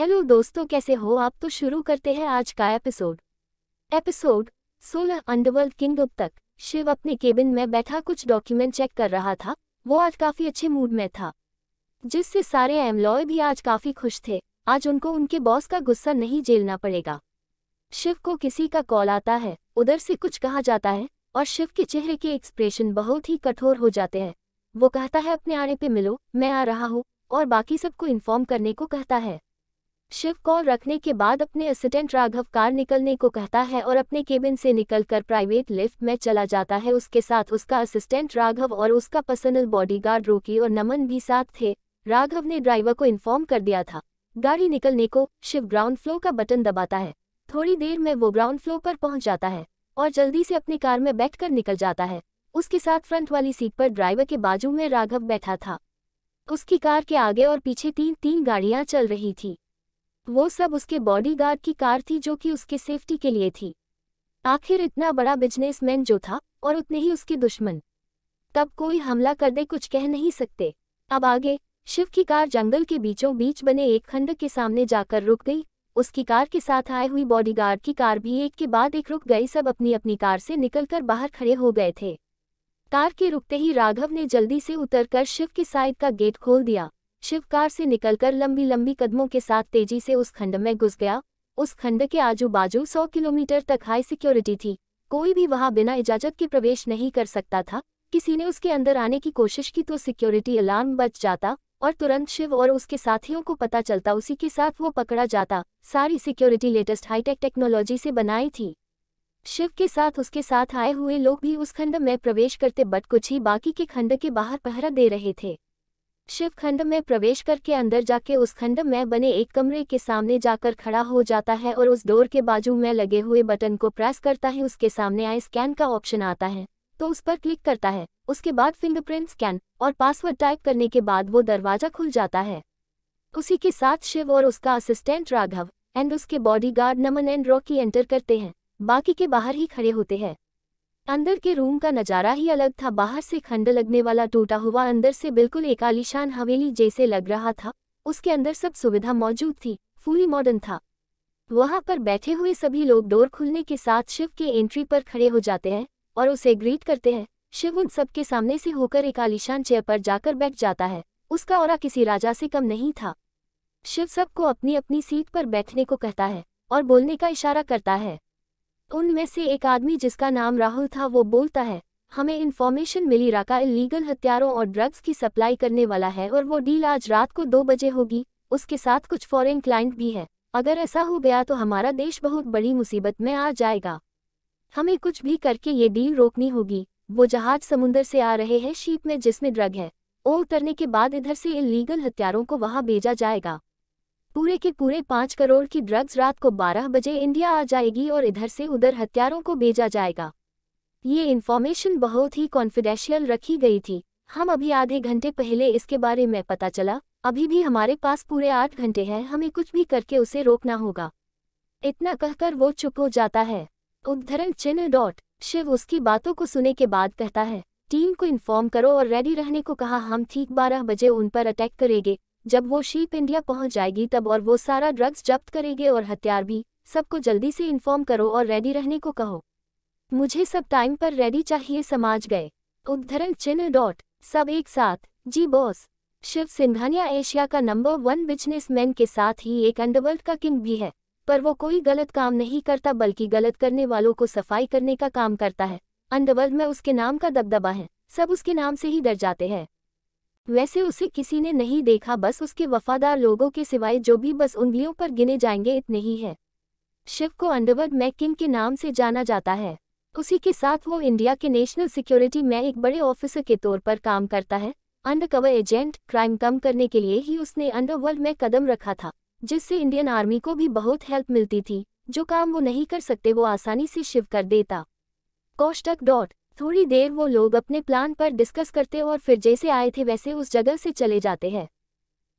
hello दोस्तों कैसे हो आप तो शुरू करते हैं आज का एपिसोड एपिसोड सोलह अंडरवर्ल्ड किंग अब तक शिव अपने केबिन में बैठा कुछ डॉक्यूमेंट चेक कर रहा था वो आज काफी अच्छे मूड में था जिससे सारे एम्प्लॉय भी आज काफी खुश थे आज उनको उनके बॉस का गुस्सा नहीं झेलना पड़ेगा शिव को किसी का कॉल आता है उधर से कुछ कहा जाता है और शिव के चेहरे के एक्सप्रेशन बहुत ही कठोर हो जाते हैं वो कहता है अपने आने पे मिलो मैं आ रहा हूँ और बाकी सबको इन्फॉर्म करने को कहता है शिव कॉल रखने के बाद अपने असिस्टेंट राघव कार निकलने को कहता है और अपने केबिन से निकलकर प्राइवेट लिफ्ट में चला जाता है उसके साथ उसका असिस्टेंट राघव और उसका पर्सनल बॉडीगार्ड रोकी और नमन भी साथ थे राघव ने ड्राइवर को इन्फॉर्म कर दिया था गाड़ी निकलने को शिव ग्राउंड फ्लोर का बटन दबाता है थोड़ी देर में वो ग्राउंड फ्लोर पर पहुंच जाता है और जल्दी से अपनी कार में बैठकर निकल जाता है उसके साथ फ्रंट वाली सीट पर ड्राइवर के बाजू में राघव बैठा था उसकी कार के आगे और पीछे तीन तीन गाड़ियां चल रही थी वो सब उसके बॉडीगार्ड की कार थी जो कि उसके सेफ्टी के लिए थी आखिर इतना बड़ा बिजनेसमैन जो था और उतने ही उसके दुश्मन तब कोई हमला कर दे कुछ कह नहीं सकते अब आगे शिव की कार जंगल के बीचों बीच बने एक खंड के सामने जाकर रुक गई उसकी कार के साथ आए हुई बॉडीगार्ड की कार भी एक के बाद एक रुक गई सब अपनी अपनी कार से निकलकर बाहर खड़े हो गए थे कार के रुकते ही राघव ने जल्दी से उतरकर शिव की साइड का गेट खोल दिया शिव कार से निकलकर लंबी लंबी कदमों के साथ तेजी से उस खंड में घुस गया उस खंड के आजू बाजू सौ किलोमीटर तक हाई सिक्योरिटी थी कोई भी वहां बिना इजाजत के प्रवेश नहीं कर सकता था किसी ने उसके अंदर आने की कोशिश की तो सिक्योरिटी अलार्म बच जाता और तुरंत शिव और उसके साथियों को पता चलता उसी के साथ वो पकड़ा जाता सारी सिक्योरिटी लेटेस्ट हाईटेक टेक्नोलॉजी से बनाई थी शिव के साथ उसके साथ आए हुए लोग भी उस खंड में प्रवेश करते बट कुछ ही बाकी के खंड के बाहर पहरा दे रहे थे शिव खंड में प्रवेश करके अंदर जाके उस खंड में बने एक कमरे के सामने जाकर खड़ा हो जाता है और उस डोर के बाजू में लगे हुए बटन को प्रेस करता है उसके सामने आए स्कैन का ऑप्शन आता है तो उस पर क्लिक करता है उसके बाद फिंगरप्रिंट स्कैन और पासवर्ड टाइप करने के बाद वो दरवाजा खुल जाता है उसी के साथ शिव और उसका असिस्टेंट राघव एंड उसके bodyguard Naman and Rocky enter करते हैं बाकी के बाहर ही खड़े होते हैं अंदर के रूम का नज़ारा ही अलग था बाहर से खंड लगने वाला टूटा हुआ अंदर से बिल्कुल एक आलिशान हवेली जैसे लग रहा था उसके अंदर सब सुविधा मौजूद थी फूली मॉडर्न था वहां पर बैठे हुए सभी लोग डोर खुलने के साथ शिव के एंट्री पर खड़े हो जाते हैं और उसे ग्रीट करते हैं शिव उन सबके सामने से होकर एक आलिशान चेयर पर जाकर बैठ जाता है उसका और किसी राजा से कम नहीं था शिव सबको अपनी अपनी सीट पर बैठने को कहता है और बोलने का इशारा करता है उनमें से एक आदमी जिसका नाम राहुल था वो बोलता है हमें इन्फॉर्मेशन मिली राका इलीगल हथियारों और ड्रग्स की सप्लाई करने वाला है और वो डील आज रात को दो बजे होगी उसके साथ कुछ फॉरेन क्लाइंट भी है अगर ऐसा हो गया तो हमारा देश बहुत बड़ी मुसीबत में आ जाएगा हमें कुछ भी करके ये डील रोकनी होगी वो जहाज समुन्दर से आ रहे हैं शीप में जिसमें ड्रग है ओ उतरने के बाद इधर से इलीगल हथियारों को वहाँ भेजा जाएगा पूरे के पूरे पाँच करोड़ की ड्रग्स रात को बारह बजे इंडिया आ जाएगी और इधर से उधर हथियारों को भेजा जाएगा ये इन्फॉर्मेशन बहुत ही कॉन्फिडेंशियल रखी गई थी हम अभी आधे घंटे पहले इसके बारे में पता चला अभी भी हमारे पास पूरे आठ घंटे हैं हमें कुछ भी करके उसे रोकना होगा इतना कहकर वो चुप हो जाता है उद्धरण चिन्ह डॉट शिव उसकी बातों को सुने के बाद कहता है टीम को इन्फॉर्म करो और रेडी रहने को कहा हम ठीक बारह बजे उन पर अटैक करेंगे जब वो शीप इंडिया पहुंच जाएगी तब और वो सारा ड्रग्स जब्त करेंगे और हथियार भी सबको जल्दी से इन्फॉर्म करो और रेडी रहने को कहो मुझे सब टाइम पर रेडी चाहिए समाज गए उद्धरण चिन्ह डॉट सब एक साथ जी बॉस शिव सिंघानिया एशिया का नंबर वन बिजनेसमैन के साथ ही एक अंडरवर्ल्ड का किंग भी है पर वो कोई गलत काम नहीं करता बल्कि गलत करने वालों को सफाई करने का काम करता है अंडरवर्ल्ड में उसके नाम का दबदबा है सब उसके नाम से ही डर जाते हैं वैसे उसे किसी ने नहीं देखा बस उसके वफादार लोगों के सिवाय जो भी बस उंगलियों पर गिने जाएंगे इतने ही है शिव को अंडरवर्ल्ड मैकिन किंग के नाम से जाना जाता है उसी के साथ वो इंडिया के नेशनल सिक्योरिटी में एक बड़े ऑफिसर के तौर पर काम करता है अंडरकवर एजेंट क्राइम कम करने के लिए ही उसने अंडरवर्ल्ड में कदम रखा था जिससे इंडियन आर्मी को भी बहुत हेल्प मिलती थी जो काम वो नहीं कर सकते वो आसानी से शिव कर देता कौष्टक डॉट थोड़ी देर वो लोग अपने प्लान पर डिस्कस करते और फिर जैसे आए थे वैसे उस जगह से चले जाते हैं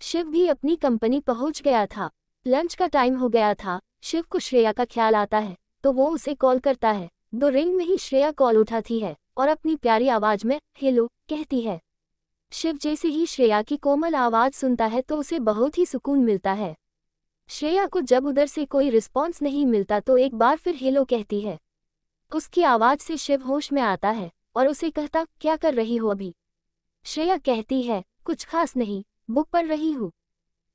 शिव भी अपनी कंपनी पहुंच गया था लंच का टाइम हो गया था शिव को श्रेया का ख्याल आता है तो वो उसे कॉल करता है दो रिंग में ही श्रेया कॉल उठाती है और अपनी प्यारी आवाज में हेलो कहती है शिव जैसे ही श्रेया की कोमल आवाज सुनता है तो उसे बहुत ही सुकून मिलता है श्रेया को जब उधर से कोई रिस्पॉन्स नहीं मिलता तो एक बार फिर हेलो कहती है उसकी आवाज से शिव होश में आता है और उसे कहता क्या कर रही हो अभी श्रेया कहती है कुछ खास नहीं बुक पढ़ रही हूँ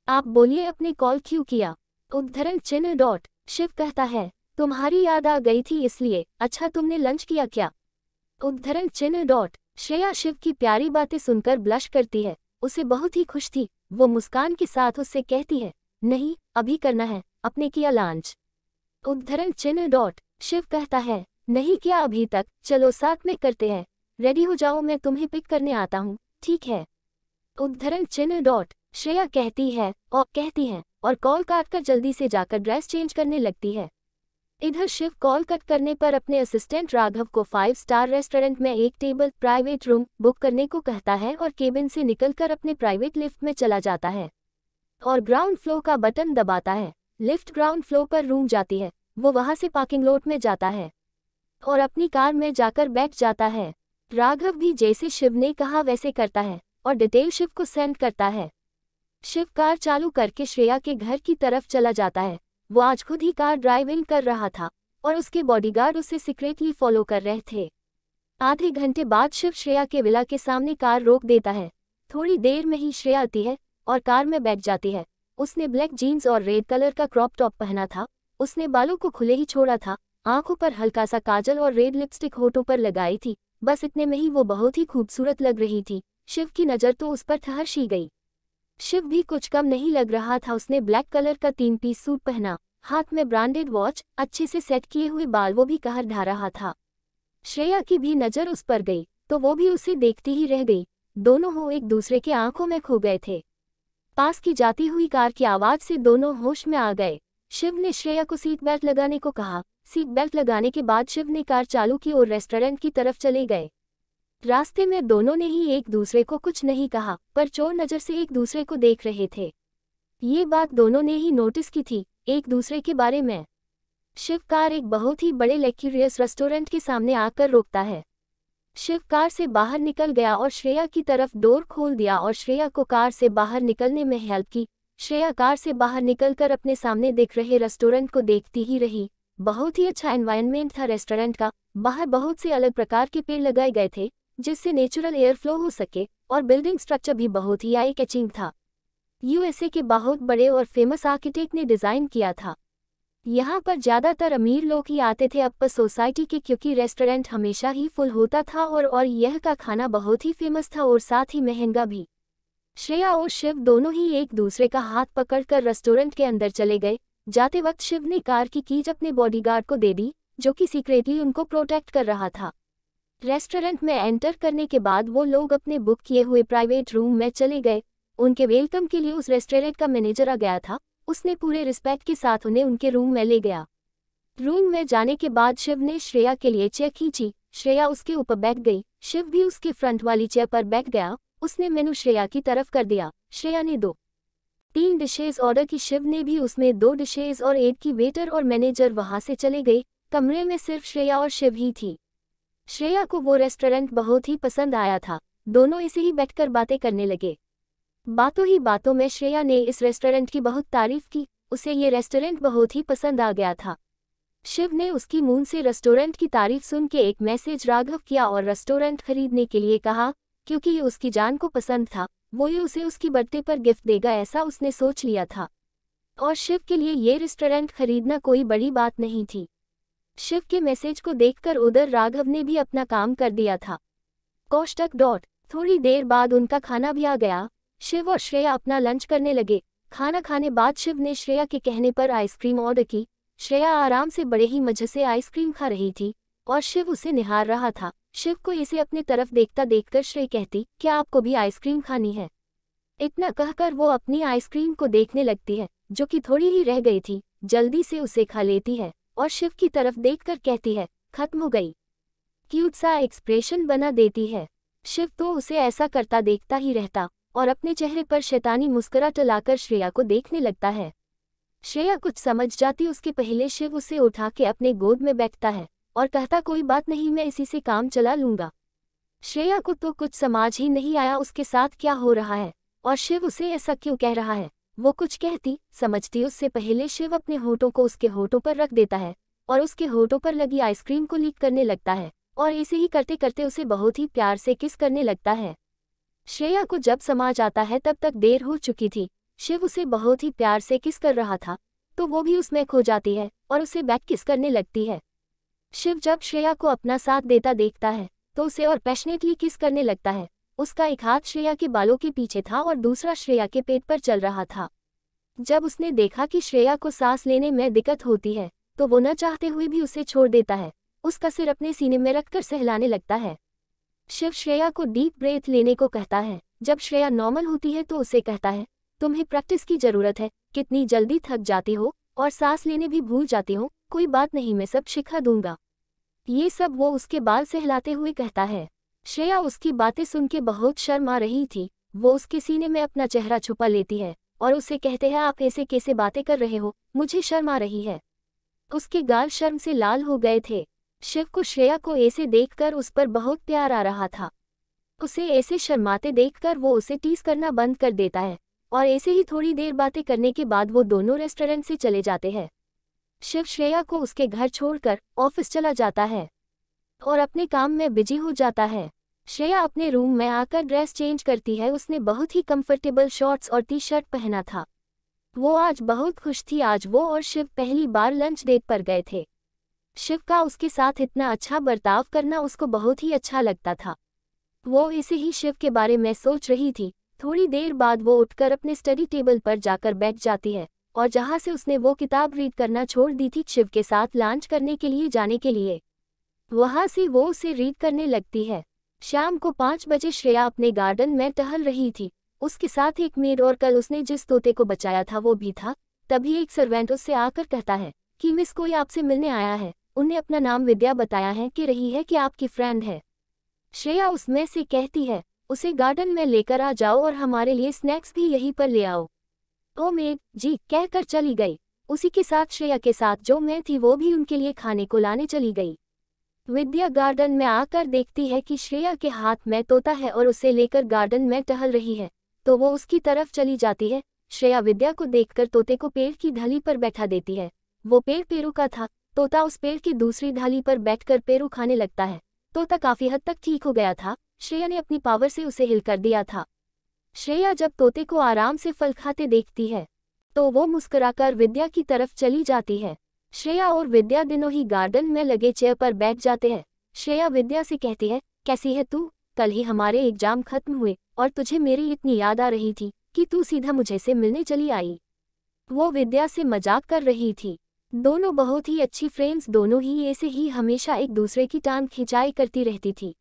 आप बोलिए अपने कॉल क्यों किया उद्धरण चिन्ह डॉट शिव कहता है तुम्हारी याद आ गई थी इसलिए अच्छा तुमने लंच किया क्या उद्धरण चिन्ह डॉट श्रेया शिव की प्यारी बातें सुनकर ब्लश करती है उसे बहुत ही खुश थी वो मुस्कान के साथ उससे कहती है नहीं अभी करना है अपने किया लांच उद्धरण चिन्ह डॉट शिव कहता है नहीं किया अभी तक चलो साथ में करते हैं रेडी हो जाओ मैं तुम्हें पिक करने आता हूँ ठीक है उद्धरण चिन्ह डॉट श्रेया कहती है और कहती है और कॉल काट कर जल्दी से जाकर ड्रेस चेंज करने लगती है इधर शिव कॉल कट करने पर अपने असिस्टेंट राघव को फाइव स्टार रेस्टोरेंट में एक टेबल प्राइवेट रूम बुक करने को कहता है और केबिन से निकलकर अपने प्राइवेट लिफ्ट में चला जाता है और ग्राउंड फ्लोर का बटन दबाता है लिफ्ट ग्राउंड फ्लोर पर रूम जाती है वो वहां से पार्किंग लोट में जाता है और अपनी कार में जाकर बैठ जाता है राघव भी जैसे शिव ने कहा वैसे करता है और डिटेल शिव को सेंड करता है शिव कार चालू करके श्रेया के घर की तरफ चला जाता है वो आज खुद ही कार ड्राइविंग कर रहा था और उसके बॉडीगार्ड उसे सीक्रेटली फॉलो कर रहे थे आधे घंटे बाद शिव श्रेया के विला के सामने कार रोक देता है थोड़ी देर में ही श्रेया आती है और कार में बैठ जाती है उसने ब्लैक जीन्स और रेड कलर का क्रॉप टॉप पहना था उसने बालों को खुले ही छोड़ा था आंखों पर हल्का सा काजल और रेड लिपस्टिक होठों पर लगाई थी बस इतने में ही वो बहुत ही खूबसूरत लग रही थी शिव की नज़र तो उस पर ठहरशी गई शिव भी कुछ कम नहीं लग रहा था उसने ब्लैक कलर का तीन पीस सूट पहना हाथ में ब्रांडेड वॉच अच्छे से सेट किए हुए बाल वो भी कहर ढा रहा था श्रेया की भी नज़र उस पर गई तो वो भी उसे देखती ही रह गई दोनों हो एक दूसरे के आंखों में खो गए थे पास की जाती हुई कार की आवाज़ से दोनों होश में आ गए शिव ने श्रेया को सीट बेल्ट लगाने को कहा सीट बेल्ट लगाने के बाद शिव ने कार चालू की और रेस्टोरेंट की तरफ चले गए रास्ते में दोनों ने ही एक दूसरे को कुछ नहीं कहा पर चोर नज़र से एक दूसरे को देख रहे थे ये बात दोनों ने ही नोटिस की थी एक दूसरे के बारे में शिव कार एक बहुत ही बड़े लेक्यूरियस रेस्टोरेंट के सामने आकर रोकता है शिव कार से बाहर निकल गया और श्रेया की तरफ डोर खोल दिया और श्रेया को कार से बाहर निकलने में हेल्प की श्रेया कार से बाहर निकलकर अपने सामने दिख रहे रेस्टोरेंट को देखती ही रही बहुत ही अच्छा एनवायरनमेंट था रेस्टोरेंट का बाहर बहुत से अलग प्रकार के पेड़ लगाए गए थे जिससे नेचुरल एयर फ्लो हो सके और बिल्डिंग स्ट्रक्चर भी बहुत ही आई कैचिंग था यूएसए के बहुत बड़े और फेमस आर्किटेक्ट ने डिज़ाइन किया था यहाँ पर ज़्यादातर अमीर लोग ही आते थे अपर सोसाइटी के क्योंकि रेस्टोरेंट हमेशा ही फुल होता था और और यह का खाना बहुत ही फेमस था और साथ ही महंगा भी श्रेया और शिव दोनों ही एक दूसरे का हाथ पकड़कर रेस्टोरेंट के अंदर चले गए जाते वक्त शिव ने कार की कीज अपने बॉडीगार्ड को दे दी जो कि सीक्रेटली उनको प्रोटेक्ट कर रहा था रेस्टोरेंट में एंटर करने के बाद वो लोग अपने बुक किए हुए प्राइवेट रूम में चले गए उनके वेलकम के लिए उस रेस्टोरेंट का मैनेजर आ गया था उसने पूरे रिस्पेक्ट के साथ उन्हें उनके रूम में ले गया रूम में जाने के बाद शिव ने श्रेया के लिए चेयर खींची श्रेया उसके ऊपर बैठ गई शिव भी उसके फ्रंट वाली चेयर पर बैठ गया उसने मेनू श्रेया की तरफ कर दिया श्रेया ने दो तीन डिशेज ऑर्डर की शिव ने भी उसमें दो डिशेज और एक की वेटर और मैनेजर वहां से चले गए कमरे में सिर्फ श्रेया और शिव ही थी श्रेया को वो रेस्टोरेंट बहुत ही पसंद आया था दोनों इसे ही बैठकर बातें करने लगे बातों ही बातों में श्रेया ने इस रेस्टोरेंट की बहुत तारीफ की उसे ये रेस्टोरेंट बहुत ही पसंद आ गया था शिव ने उसकी मून से रेस्टोरेंट की तारीफ सुन के एक मैसेज राघव किया और रेस्टोरेंट खरीदने के लिए कहा क्योंकि ये उसकी जान को पसंद था वो ही उसे उसकी बर्थडे पर गिफ्ट देगा ऐसा उसने सोच लिया था और शिव के लिए ये रेस्टोरेंट खरीदना कोई बड़ी बात नहीं थी शिव के मैसेज को देखकर उधर राघव ने भी अपना काम कर दिया था कौष्टक डॉट थोड़ी देर बाद उनका खाना भी आ गया शिव और श्रेया अपना लंच करने लगे खाना खाने बाद शिव ने श्रेया के कहने पर आइसक्रीम ऑर्डर की श्रेया आराम से बड़े ही मजे से आइसक्रीम खा रही थी और शिव उसे निहार रहा था शिव को इसे अपनी तरफ देखता देखकर श्रेय कहती क्या आपको भी आइसक्रीम खानी है इतना कहकर वो अपनी आइसक्रीम को देखने लगती है जो कि थोड़ी ही रह गई थी जल्दी से उसे खा लेती है और शिव की तरफ देखकर कहती है खत्म हो गई क्यूट सा एक्सप्रेशन बना देती है शिव तो उसे ऐसा करता देखता ही रहता और अपने चेहरे पर शैतानी मुस्करा टलाकर श्रेया को देखने लगता है श्रेया कुछ समझ जाती उसके पहले शिव उसे उठा के अपने गोद में बैठता है और कहता कोई बात नहीं मैं इसी से काम चला लूंगा श्रेया को तो कुछ समझ ही नहीं आया उसके साथ क्या हो रहा है और शिव उसे ऐसा क्यों कह रहा है वो कुछ कहती समझती उससे पहले शिव अपने होठों को उसके होठों पर रख देता है और उसके होठों पर लगी आइसक्रीम को लीक करने लगता है और ऐसे ही करते करते उसे बहुत ही प्यार से किस करने लगता है श्रेया को जब समाज आता है तब तक देर हो चुकी थी शिव उसे बहुत ही प्यार से किस कर रहा था तो वो भी उसमें खो जाती है और उसे बैक किस करने लगती है शिव जब श्रेया को अपना साथ देता देखता है तो उसे और पैशनेटली किस करने लगता है उसका एक हाथ श्रेया के बालों के पीछे था और दूसरा श्रेया के पेट पर चल रहा था जब उसने देखा कि श्रेया को सांस लेने में दिक्कत होती है तो वो न चाहते हुए भी उसे छोड़ देता है उसका सिर अपने सीने में रखकर सहलाने लगता है शिव श्रेया को डीप ब्रेथ लेने को कहता है जब श्रेया नॉर्मल होती है तो उसे कहता है तुम्हें प्रैक्टिस की जरूरत है कितनी जल्दी थक जाती हो और सांस लेने भी भूल जाती हो कोई बात नहीं मैं सब शिखा दूंगा ये सब वो उसके बाल सहलाते हुए कहता है श्रेया उसकी बातें सुन के बहुत शर्म आ रही थी वो उसके सीने में अपना चेहरा छुपा लेती है और उसे कहते हैं आप ऐसे कैसे बातें कर रहे हो मुझे शर्म आ रही है उसके गाल शर्म से लाल हो गए थे शिव को श्रेया को ऐसे देखकर उस पर बहुत प्यार आ रहा था उसे ऐसे शर्माते देखकर वो उसे टीस करना बंद कर देता है और ऐसे ही थोड़ी देर बातें करने के बाद वो दोनों रेस्टोरेंट से चले जाते हैं शिव श्रेया को उसके घर छोड़कर ऑफिस चला जाता है और अपने काम में बिजी हो जाता है श्रेया अपने रूम में आकर ड्रेस चेंज करती है उसने बहुत ही कंफर्टेबल शॉर्ट्स और टी शर्ट पहना था वो आज बहुत खुश थी आज वो और शिव पहली बार लंच डेट पर गए थे शिव का उसके साथ इतना अच्छा बर्ताव करना उसको बहुत ही अच्छा लगता था वो इसे ही शिव के बारे में सोच रही थी थोड़ी देर बाद वो उठकर अपने स्टडी टेबल पर जाकर बैठ जाती है और जहां से उसने वो किताब रीड करना छोड़ दी थी शिव के साथ लांच करने के लिए जाने के लिए वहां से वो उसे रीड करने लगती है शाम को पाँच बजे श्रेया अपने गार्डन में टहल रही थी उसके साथ एक मेड और कल उसने जिस तोते को बचाया था वो भी था तभी एक सर्वेंट उससे आकर कहता है कि मिस कोई आपसे मिलने आया है उन्हें अपना नाम विद्या बताया है कि रही है कि आपकी फ्रेंड है श्रेया उसमें से कहती है उसे गार्डन में लेकर आ जाओ और हमारे लिए स्नैक्स भी यहीं पर ले आओ ओ मेड जी कहकर चली गई उसी के साथ श्रेया के साथ जो मैं थी वो भी उनके लिए खाने को लाने चली गई विद्या गार्डन में आकर देखती है कि श्रेया के हाथ में तोता है और उसे लेकर गार्डन में टहल रही है तो वो उसकी तरफ चली जाती है श्रेया विद्या को देखकर तोते को पेड़ की ढली पर बैठा देती है वो पेड़ पेरू का था तोता उस पेड़ की दूसरी ढाली पर बैठकर पेरू खाने लगता है तोता काफी हद तक ठीक हो गया था श्रेया ने अपनी पावर से उसे हिल कर दिया था श्रेया जब तोते को आराम से फल खाते देखती है तो वो मुस्कुराकर विद्या की तरफ चली जाती है श्रेया और विद्या दिनों ही गार्डन में लगे चेयर पर बैठ जाते हैं श्रेया विद्या से कहती है कैसी है तू कल ही हमारे एग्जाम खत्म हुए और तुझे मेरी इतनी याद आ रही थी कि तू सीधा मुझे से मिलने चली आई वो विद्या से मजाक कर रही थी दोनों बहुत ही अच्छी फ्रेंड्स दोनों ही ऐसे ही हमेशा एक दूसरे की टांग खिंचाई करती रहती थी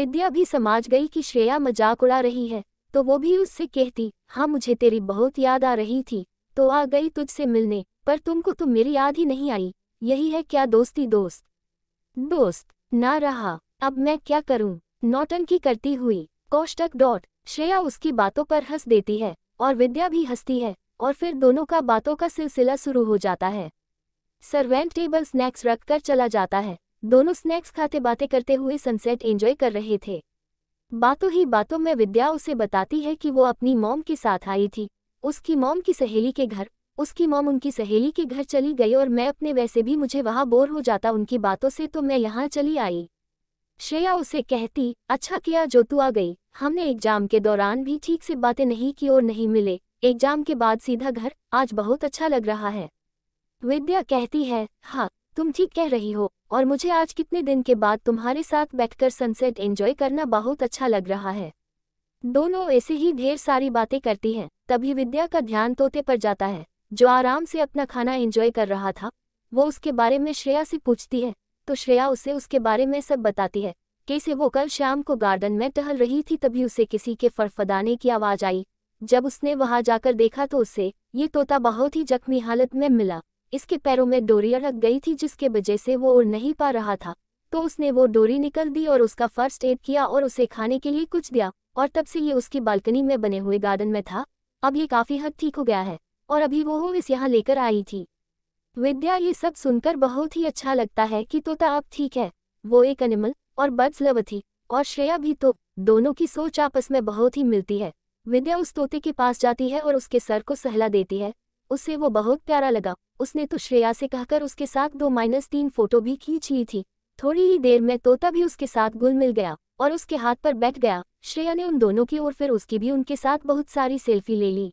विद्या भी समझ गई कि श्रेया मजाक उड़ा रही है तो वो भी उससे कहती हाँ मुझे तेरी बहुत याद आ रही थी तो आ गई तुझसे मिलने पर तुमको तो मेरी याद ही नहीं आई यही है क्या दोस्ती दोस्त दोस्त ना रहा अब मैं क्या करूं नौटन की करती हुई कौष्टक डॉट श्रेया उसकी बातों पर हंस देती है और विद्या भी हंसती है और फिर दोनों का बातों का सिलसिला शुरू हो जाता है सर्वेंट टेबल स्नैक्स रखकर चला जाता है दोनों स्नैक्स खाते बातें करते हुए सनसेट एंजॉय कर रहे थे बातों ही बातों में विद्या उसे बताती है कि वो अपनी मोम के साथ आई थी उसकी मोम की सहेली के घर उसकी मोम उनकी सहेली के घर चली गई और मैं अपने वैसे भी मुझे वहाँ बोर हो जाता उनकी बातों से तो मैं यहाँ चली आई श्रेया उसे कहती अच्छा किया जो तू आ गई हमने एग्जाम के दौरान भी ठीक से बातें नहीं की और नहीं मिले एग्जाम के बाद सीधा घर आज बहुत अच्छा लग रहा है विद्या कहती है हाँ तुम ठीक कह रही हो और मुझे आज कितने दिन के बाद तुम्हारे साथ बैठकर सनसेट एंजॉय करना बहुत अच्छा लग रहा है दोनों ऐसे ही ढेर सारी बातें करती हैं तभी विद्या का ध्यान तोते पर जाता है जो आराम से अपना खाना एंजॉय कर रहा था वो उसके बारे में श्रेया से पूछती है तो श्रेया उसे उसके बारे में सब बताती है कैसे वो कल शाम को गार्डन में टहल रही थी तभी उसे किसी के फड़फदाने की आवाज़ आई जब उसने वहां जाकर देखा तो उसे ये तोता बहुत ही जख्मी हालत में मिला इसके पैरों में डोरी अड़क गई थी जिसके वजह से वो उड़ नहीं पा रहा था तो उसने वो डोरी निकल दी और उसका फर्स्ट एड किया और उसे खाने के लिए कुछ दिया और तब से ये उसकी बालकनी में बने हुए गार्डन में था अब ये काफ़ी हद ठीक हो गया है और अभी वो इस यहाँ लेकर आई थी विद्या ये सब सुनकर बहुत ही अच्छा लगता है कि तोता अब ठीक है वो एक एनिमल और बर्ड्स लव थी और श्रेया भी तो दोनों की सोच आपस में बहुत ही मिलती है विद्या उस तोते के पास जाती है और उसके सर को सहला देती है उसे वो बहुत प्यारा लगा उसने तो श्रेया से कहकर उसके साथ दो माइनस तीन फोटो भी खींच ली थी थोड़ी ही देर में तोता भी उसके साथ गुल मिल गया और उसके हाथ पर बैठ गया श्रेया ने उन दोनों की और फिर उसकी भी उनके साथ बहुत सारी सेल्फी ले ली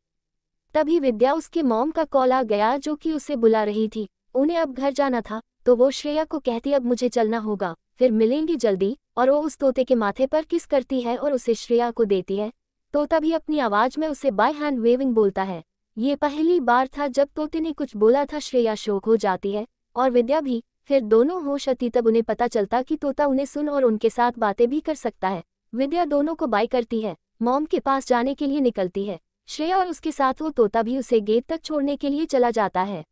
तभी विद्या उसके मॉम का कॉल आ गया जो कि उसे बुला रही थी उन्हें अब घर जाना था तो वो श्रेया को कहती अब मुझे चलना होगा फिर मिलेंगी जल्दी और वो उस तोते के माथे पर किस करती है और उसे श्रेया को देती है तोता भी अपनी आवाज़ में उसे बाय हैंड वेविंग बोलता है ये पहली बार था जब तोते ने कुछ बोला था श्रेया शोक हो जाती है और विद्या भी फिर दोनों होश आती तब उन्हें पता चलता कि तोता उन्हें सुन और उनके साथ बातें भी कर सकता है विद्या दोनों को बाय करती है मॉम के पास जाने के लिए निकलती है श्रेया और उसके साथ वो तोता भी उसे गेट तक छोड़ने के लिए चला जाता है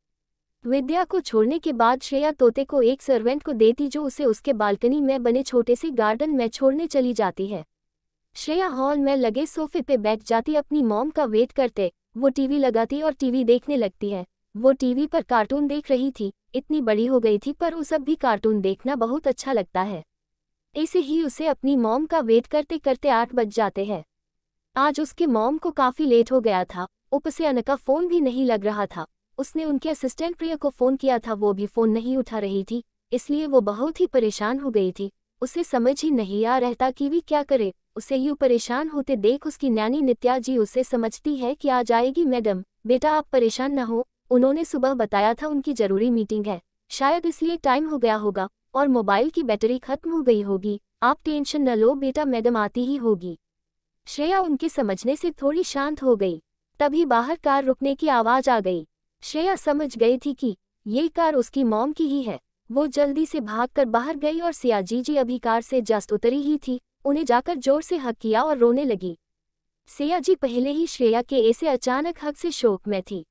विद्या को छोड़ने के बाद श्रेया तोते को एक सर्वेंट को देती जो उसे उसके बालकनी में बने छोटे से गार्डन में छोड़ने चली जाती है श्रेया हॉल में लगे सोफे पे बैठ जाती अपनी मॉम का वेट करते वो टीवी लगाती और टीवी देखने लगती है वो टीवी पर कार्टून देख रही थी इतनी बड़ी हो गई थी पर उस अब भी कार्टून देखना बहुत अच्छा लगता है ऐसे ही उसे अपनी मॉम का वेट करते करते आठ बज जाते हैं आज उसके मॉम को काफ़ी लेट हो गया था से का फ़ोन भी नहीं लग रहा था उसने उनके असिस्टेंट प्रिया को फ़ोन किया था वो भी फ़ोन नहीं उठा रही थी इसलिए वो बहुत ही परेशान हो गई थी उसे समझ ही नहीं आ रहता कि वे क्या करे उसे यू परेशान होते देख उसकी नैनी नित्या जी उसे समझती है कि आ जाएगी मैडम बेटा आप परेशान न हो उन्होंने सुबह बताया था उनकी जरूरी मीटिंग है शायद इसलिए टाइम हो गया होगा और मोबाइल की बैटरी खत्म हो गई होगी आप टेंशन न लो बेटा मैडम आती ही होगी श्रेया उनके समझने से थोड़ी शांत हो गई तभी बाहर कार रुकने की आवाज़ आ गई श्रेया समझ गई थी कि ये कार उसकी मॉम की ही है वो जल्दी से भागकर बाहर गई और सियाजी जी अभी कार से जस्ट उतरी ही थी उन्हें जाकर जोर से हक किया और रोने लगी सिया जी पहले ही श्रेया के ऐसे अचानक हक से शोक में थी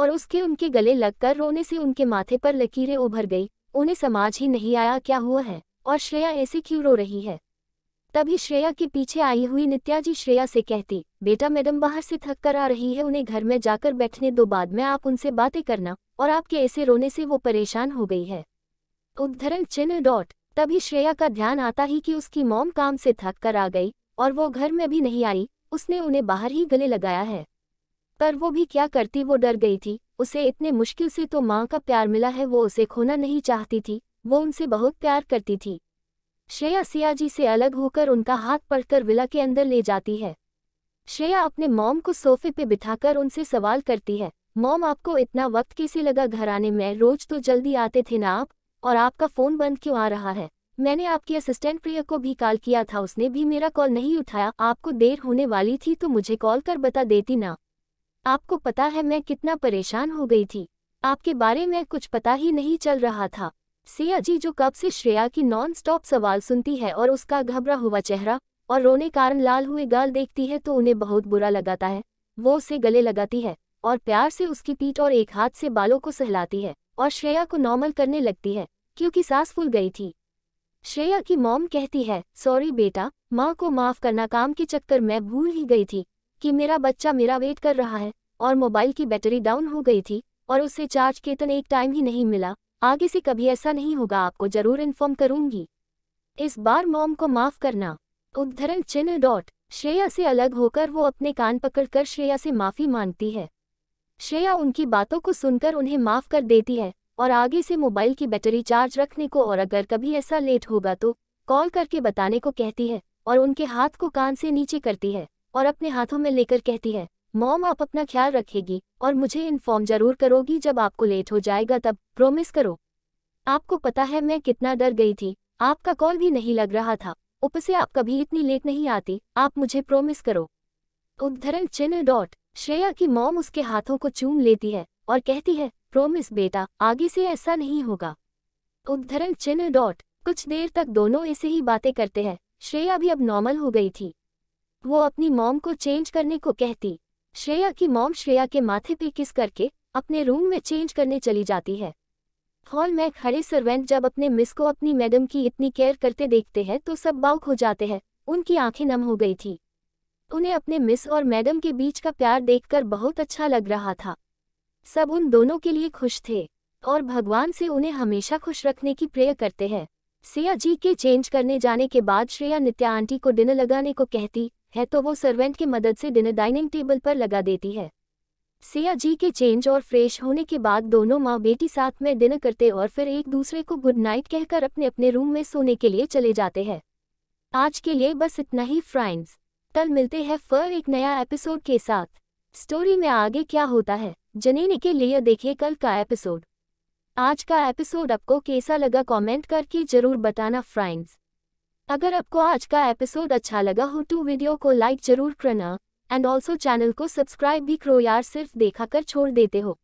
और उसके उनके गले लगकर रोने से उनके माथे पर लकीरें उभर गई उन्हें समाज ही नहीं आया क्या हुआ है और श्रेया ऐसे क्यों रो रही है तभी श्रेया के पीछे आई हुई नित्या जी श्रेया से कहती बेटा मैडम बाहर से थक कर आ रही है उन्हें घर में जाकर बैठने दो बाद में आप उनसे बातें करना और आपके ऐसे रोने से वो परेशान हो गई है उद्धरण चिन्ह डॉट तभी श्रेया का ध्यान आता ही कि उसकी मॉम काम से थक कर आ गई और वो घर में भी नहीं आई उसने उन्हें बाहर ही गले लगाया है पर वो भी क्या करती वो डर गई थी उसे इतने मुश्किल से तो माँ का प्यार मिला है वो उसे खोना नहीं चाहती थी वो उनसे बहुत प्यार करती थी श्रेया सियाजी से अलग होकर उनका हाथ पढ़कर विला के अंदर ले जाती है श्रेया अपने मॉम को सोफे पे बिठाकर उनसे सवाल करती है मॉम आपको इतना वक्त कैसे लगा घर आने में रोज तो जल्दी आते थे ना आप और आपका फ़ोन बंद क्यों आ रहा है मैंने आपके असिस्टेंट प्रिया को भी कॉल किया था उसने भी मेरा कॉल नहीं उठाया आपको देर होने वाली थी तो मुझे कॉल कर बता देती ना आपको पता है मैं कितना परेशान हो गई थी आपके बारे में कुछ पता ही नहीं चल रहा था सिया जी जो कब से श्रेया की नॉन स्टॉप सवाल सुनती है और उसका घबरा हुआ चेहरा और रोने कारण लाल हुए गाल देखती है तो उन्हें बहुत बुरा लगाता है वो उसे गले लगाती है और प्यार से उसकी पीठ और एक हाथ से बालों को सहलाती है और श्रेया को नॉर्मल करने लगती है क्योंकि सास फूल गई थी श्रेया की मॉम कहती है सॉरी बेटा माँ को माफ करना काम के चक्कर मैं भूल ही गई थी कि मेरा बच्चा मेरा वेट कर रहा है और मोबाइल की बैटरी डाउन हो गई थी और उससे चार्ज केतन तो एक टाइम ही नहीं मिला आगे से कभी ऐसा नहीं होगा आपको जरूर इन्फॉर्म करूंगी इस बार मॉम को माफ करना उद्धरण चिन्ह डॉट श्रेया से अलग होकर वो अपने कान पकड़कर श्रेया से माफी मांगती है श्रेया उनकी बातों को सुनकर उन्हें माफ कर देती है और आगे से मोबाइल की बैटरी चार्ज रखने को और अगर कभी ऐसा लेट होगा तो कॉल करके बताने को कहती है और उनके हाथ को कान से नीचे करती है और अपने हाथों में लेकर कहती है मॉम आप अपना ख्याल रखेगी और मुझे इन्फॉर्म जरूर करोगी जब आपको लेट हो जाएगा तब प्रोमिस करो आपको पता है मैं कितना डर गई थी आपका कॉल भी नहीं लग रहा था उप से आप कभी इतनी लेट नहीं आती आप मुझे प्रोमिस करो उद्धरण चिन्ह डॉट श्रेया की मॉम उसके हाथों को चूम लेती है और कहती है प्रोमिस बेटा आगे से ऐसा नहीं होगा उद्धरण चिन्ह डॉट कुछ देर तक दोनों ऐसे ही बातें करते हैं श्रेया भी अब नॉर्मल हो गई थी वो अपनी मॉम को चेंज करने को कहती श्रेया की मॉम श्रेया के माथे पे किस करके अपने रूम में चेंज करने चली जाती है हॉल में खड़े सर्वेंट जब अपने मिस को अपनी मैडम की इतनी केयर करते देखते हैं तो सब बाउक हो जाते हैं उनकी आंखें नम हो गई थी उन्हें अपने मिस और मैडम के बीच का प्यार देखकर बहुत अच्छा लग रहा था सब उन दोनों के लिए खुश थे और भगवान से उन्हें हमेशा खुश रखने की प्रेय करते हैं सिया जी के चेंज करने जाने के बाद श्रेया नित्या आंटी को डिनर लगाने को कहती है तो वो सर्वेंट की मदद से डिनर डाइनिंग टेबल पर लगा देती है सिया जी के चेंज और फ्रेश होने के बाद दोनों माँ बेटी साथ में डिनर करते और फिर एक दूसरे को गुड नाइट कहकर अपने अपने रूम में सोने के लिए चले जाते हैं आज के लिए बस इतना ही फ्रेंड्स कल मिलते हैं फर एक नया एपिसोड के साथ स्टोरी में आगे क्या होता है जनीन के लिए देखिए कल का एपिसोड आज का एपिसोड आपको कैसा लगा कमेंट करके जरूर बताना फ्रेंड्स अगर आपको आज का एपिसोड अच्छा लगा हो तो वीडियो को लाइक जरूर करना एंड ऑल्सो चैनल को सब्सक्राइब भी करो यार सिर्फ देखा कर छोड़ देते हो